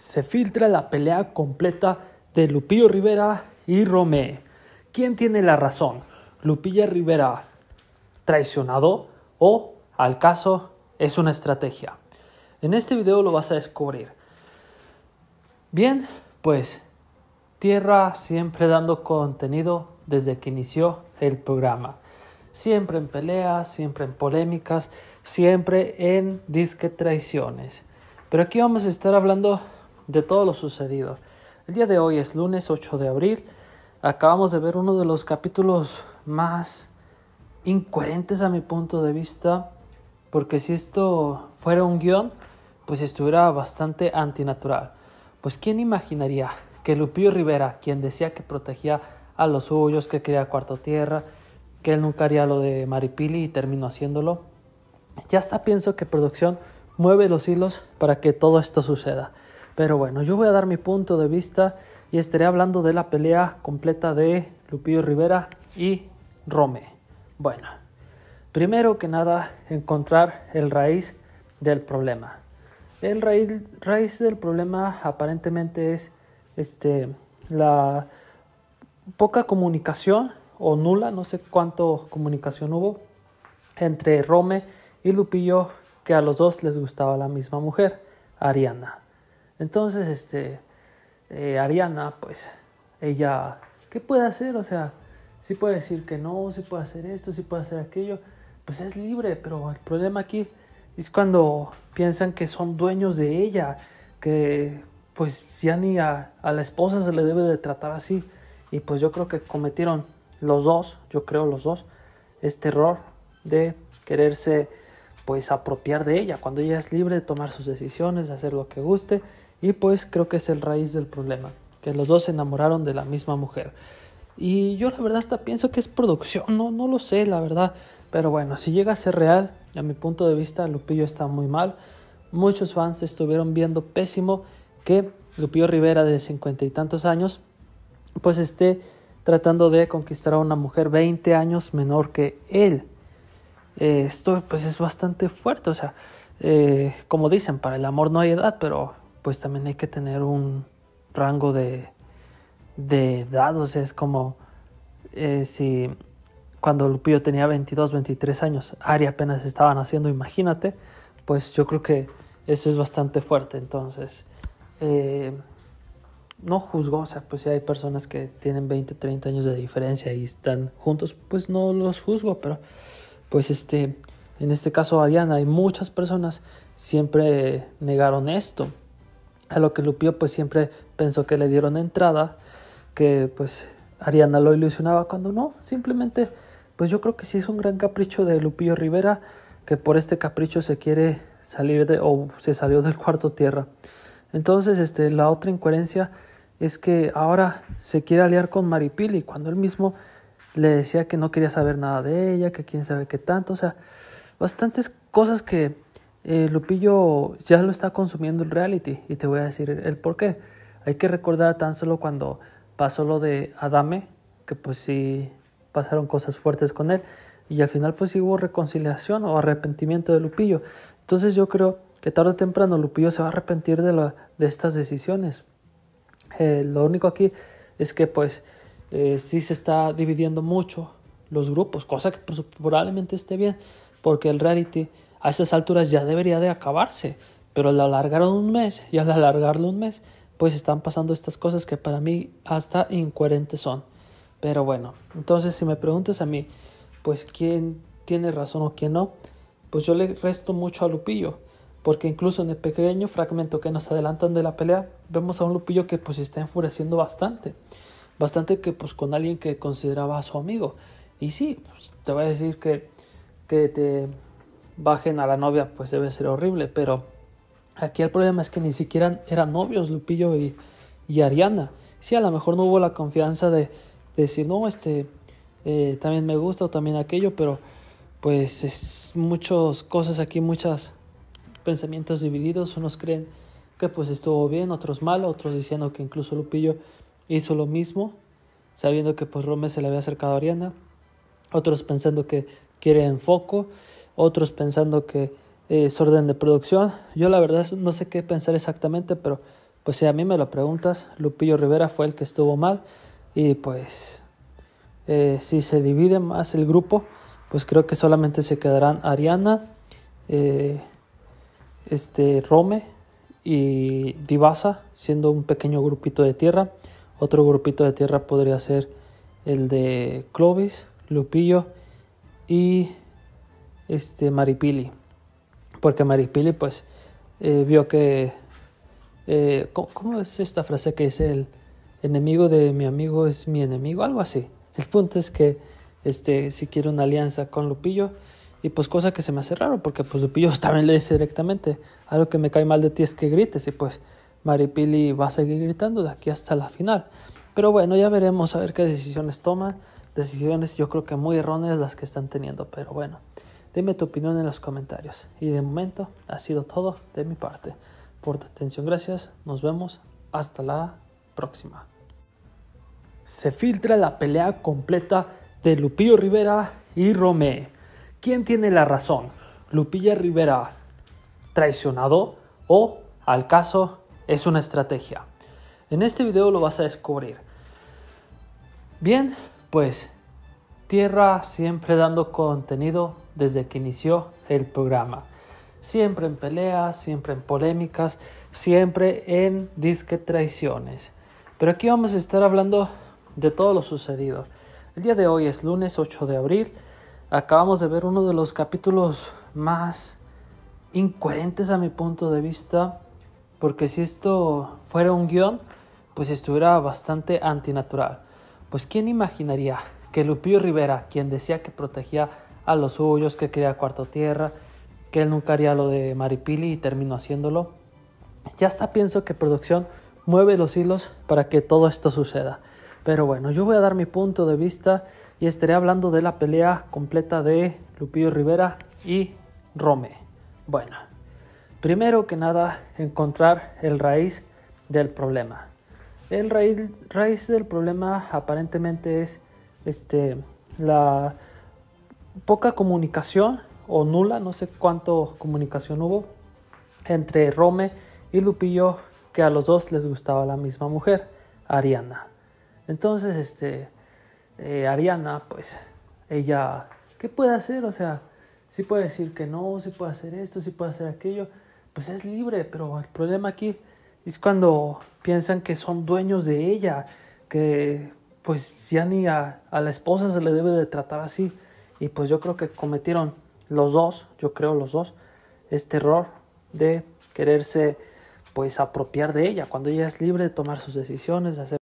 se filtra la pelea completa de Lupillo Rivera y Romé. ¿Quién tiene la razón? ¿Lupillo Rivera traicionado o al caso es una estrategia? En este video lo vas a descubrir. Bien, pues Tierra siempre dando contenido desde que inició el programa. Siempre en peleas, siempre en polémicas, siempre en disque traiciones. Pero aquí vamos a estar hablando de todo lo sucedido. El día de hoy es lunes 8 de abril. Acabamos de ver uno de los capítulos más incoherentes a mi punto de vista, porque si esto fuera un guión, pues estuviera bastante antinatural. Pues quién imaginaría que Lupío Rivera, quien decía que protegía a los suyos, que quería cuarto tierra, que él nunca haría lo de Maripili y terminó haciéndolo, ya hasta pienso que producción mueve los hilos para que todo esto suceda. Pero bueno, yo voy a dar mi punto de vista y estaré hablando de la pelea completa de Lupillo Rivera y Rome. Bueno, primero que nada, encontrar el raíz del problema. El raíz, del problema aparentemente es este, la poca comunicación o nula, no sé cuánto comunicación hubo entre Rome y Lupillo, que a los dos les gustaba la misma mujer, Ariana. Entonces, este, eh, Ariana, pues, ella, ¿qué puede hacer? O sea, sí puede decir que no, sí puede hacer esto, sí puede hacer aquello, pues es libre, pero el problema aquí es cuando piensan que son dueños de ella, que pues ya ni a, a la esposa se le debe de tratar así. Y pues yo creo que cometieron los dos, yo creo los dos, este error de quererse pues apropiar de ella, cuando ella es libre de tomar sus decisiones, de hacer lo que guste y pues creo que es el raíz del problema, que los dos se enamoraron de la misma mujer. Y yo la verdad hasta pienso que es producción, no, no lo sé, la verdad. Pero bueno, si llega a ser real, a mi punto de vista, Lupillo está muy mal. Muchos fans estuvieron viendo pésimo que Lupillo Rivera de cincuenta y tantos años, pues esté tratando de conquistar a una mujer 20 años menor que él. Eh, esto pues es bastante fuerte, o sea, eh, como dicen, para el amor no hay edad, pero pues también hay que tener un rango de, dados es como eh, si cuando Lupillo tenía 22, 23 años, Ari apenas estaba haciendo, imagínate, pues yo creo que eso es bastante fuerte, entonces eh, no juzgo, o sea, pues si hay personas que tienen 20, 30 años de diferencia y están juntos, pues no los juzgo, pero pues este, en este caso Ariana hay muchas personas siempre negaron esto a lo que Lupio pues siempre pensó que le dieron entrada, que pues Ariana lo ilusionaba cuando no, simplemente pues yo creo que sí es un gran capricho de Lupío Rivera que por este capricho se quiere salir de o se salió del cuarto tierra. Entonces, este la otra incoherencia es que ahora se quiere aliar con Maripili cuando él mismo le decía que no quería saber nada de ella, que quién sabe qué tanto, o sea, bastantes cosas que eh, Lupillo ya lo está consumiendo el reality y te voy a decir el por qué. Hay que recordar tan solo cuando pasó lo de Adame, que pues sí pasaron cosas fuertes con él y al final pues sí hubo reconciliación o arrepentimiento de Lupillo. Entonces yo creo que tarde o temprano Lupillo se va a arrepentir de, de estas decisiones. Eh, lo único aquí es que pues eh, sí se está dividiendo mucho los grupos, cosa que pues, probablemente esté bien, porque el reality a estas alturas ya debería de acabarse, pero la alargaron un mes y al alargarlo un mes, pues están pasando estas cosas que para mí hasta incoherentes son. Pero bueno, entonces si me preguntas a mí, pues quién tiene razón o quién no, pues yo le resto mucho a Lupillo, porque incluso en el pequeño fragmento que nos adelantan de la pelea, vemos a un Lupillo que pues está enfureciendo bastante, bastante que pues con alguien que consideraba a su amigo. Y sí, pues, te voy a decir que, que te bajen a la novia, pues debe ser horrible, pero aquí el problema es que ni siquiera eran novios Lupillo y, Ariana. si a lo mejor no hubo la confianza de, decir, no, este, eh, también me gusta o también aquello, pero pues es muchas cosas aquí, muchos pensamientos divididos, unos creen que pues estuvo bien, otros mal, otros diciendo que incluso Lupillo hizo lo mismo, sabiendo que pues Rome se le había acercado a Ariana, otros pensando que quiere foco otros pensando que eh, es orden de producción. Yo la verdad no sé qué pensar exactamente, pero pues si a mí me lo preguntas, Lupillo Rivera fue el que estuvo mal y pues eh, si se divide más el grupo, pues creo que solamente se quedarán Ariana, eh, este Rome y Divasa, siendo un pequeño grupito de tierra. Otro grupito de tierra podría ser el de Clovis, Lupillo y este, Maripili, porque Maripili pues eh, vio que, eh, ¿cómo, es esta frase que dice el enemigo de mi amigo es mi enemigo? Algo así. El punto es que este, si quiere una alianza con Lupillo, y pues cosa que se me hace raro, porque pues Lupillo también le dice directamente, algo que me cae mal de ti es que grites, y pues Maripili va a seguir gritando de aquí hasta la final. Pero bueno, ya veremos a ver qué decisiones toma... Decisiones yo creo que muy erróneas las que están teniendo, pero bueno. Dime tu opinión en los comentarios. Y de momento ha sido todo de mi parte. Por tu atención, gracias. Nos vemos. Hasta la próxima. Se filtra la pelea completa de Lupillo Rivera y Romé. ¿Quién tiene la razón? ¿Lupilla Rivera traicionado o al caso es una estrategia? En este video lo vas a descubrir. Bien, pues Tierra siempre dando contenido desde que inició el programa. Siempre en peleas, siempre en polémicas, siempre en disque traiciones. Pero aquí vamos a estar hablando de todo lo sucedido. El día de hoy es lunes 8 de abril. Acabamos de ver uno de los capítulos más incoherentes a mi punto de vista. Porque si esto fuera un guión, pues estuviera bastante antinatural. Pues quién imaginaría que Lupillo Rivera, quien decía que protegía a los suyos, que quería cuarto tierra, que él nunca haría lo de Maripili y terminó haciéndolo. Ya está pienso que producción mueve los hilos para que todo esto suceda. Pero bueno, yo voy a dar mi punto de vista y estaré hablando de la pelea completa de Lupillo Rivera y Rome. Bueno, primero que nada, encontrar el raíz del problema. El raíz, raíz del problema aparentemente es este, la poca comunicación o nula, no sé cuánto comunicación hubo entre Rome y Lupillo, que a los dos les gustaba la misma mujer, Ariana. Entonces, este, eh, Ariana, pues, ella, ¿qué puede hacer? O sea, si sí puede decir que no, si puede hacer esto, si puede hacer aquello, pues es libre, pero el problema aquí es cuando piensan que son dueños de ella, que pues ya ni a, a la esposa se le debe de tratar así y pues yo creo que cometieron los dos, yo creo los dos, este error de quererse pues apropiar de ella, cuando ella es libre de tomar sus decisiones, de hacer